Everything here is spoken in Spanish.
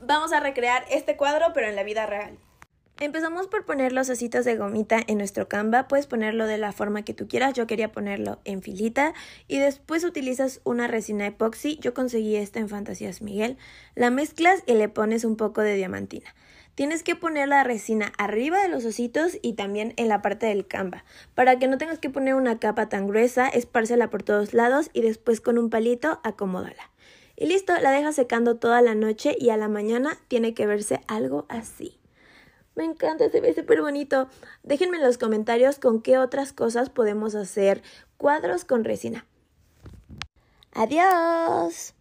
Vamos a recrear este cuadro, pero en la vida real. Empezamos por poner los ositos de gomita en nuestro Canva, puedes ponerlo de la forma que tú quieras, yo quería ponerlo en filita y después utilizas una resina epoxi, yo conseguí esta en Fantasías Miguel, la mezclas y le pones un poco de diamantina. Tienes que poner la resina arriba de los ositos y también en la parte del Canva, para que no tengas que poner una capa tan gruesa, espársela por todos lados y después con un palito acomódala. Y listo, la deja secando toda la noche y a la mañana tiene que verse algo así. Me encanta, se ve súper bonito. Déjenme en los comentarios con qué otras cosas podemos hacer cuadros con resina. Adiós.